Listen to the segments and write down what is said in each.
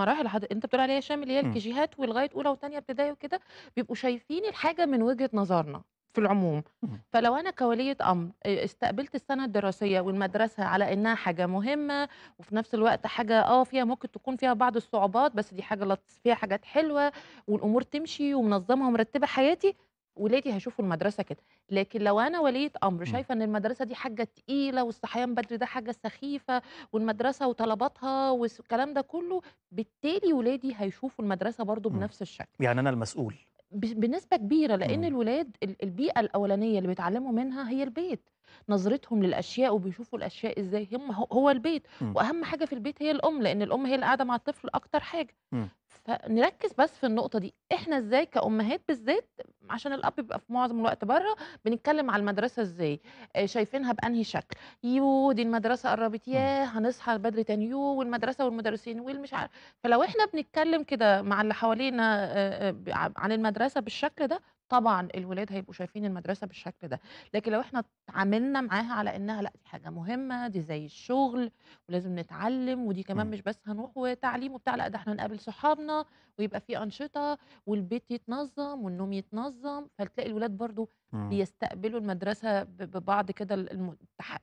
مراحل حد... أنت بتقول عليها شامل هي الكي إمم. الكيجيهات ولغاية أولى وتانية ابتدائي وكده، بيبقوا شايفين الحاجة من وجهة نظرنا في العموم، إمم. فلو أنا كولية أمر استقبلت السنة الدراسية والمدرسة على إنها حاجة مهمة، وفي نفس الوقت حاجة آه فيها ممكن تكون فيها بعض الصعوبات، بس دي حاجة لطيفه فيها حاجات حلوة، والأمور تمشي ومنظمة ومرتبة حياتي. ولادي هيشوفوا المدرسه كده لكن لو انا وليه امر إمم. شايفه ان المدرسه دي حاجه تقيله والصحيان بدري ده حاجه سخيفه والمدرسه وطلباتها والكلام ده كله بالتالي ولادي هيشوفوا المدرسه برضو إمم. بنفس الشكل يعني انا المسؤول بنسبه كبيره لان إمم. الولاد البيئه الاولانيه اللي بيتعلموا منها هي البيت نظرتهم للاشياء وبيشوفوا الاشياء ازاي هم هو البيت واهم حاجه في البيت هي الام لان الام هي اللي قاعده مع الطفل اكتر حاجه م. فنركز بس في النقطة دي، إحنا إزاي كأمهات بالذات عشان الأب بيبقى في معظم الوقت بره، بنتكلم على المدرسة إزاي؟ آه، شايفينها بأنهي شكل؟ يو دي المدرسة قرّبت، إمم. ياه هنصحى بدري تاني، يو والمدرسة والمدرسين والمش عارف فلو إحنا بنتكلم كده مع اللي حوالينا آه، آه، عن المدرسة بالشكل ده طبعًا الولاد هيبقوا شايفين المدرسة بالشكل ده، لكن لو إحنا اتعاملنا معاها على إنها لأ، دي حاجة مهمة، دي زي الشغل ولازم نتعلم، ودي كمان إمم. مش بس هنروح وتعليم وبتاع، لأ ده إحنا هنقابل صحابنا ويبقى في أنشطة والبيت يتنظم والنوم يتنظم، فتلاقي الولاد برضو إمم. بيستقبلوا المدرسة ببعض كده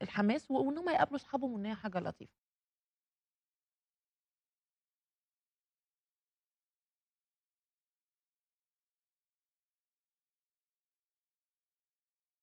الحماس وإن هم يقابلوا صحابهم وإن هي حاجة لطيفة.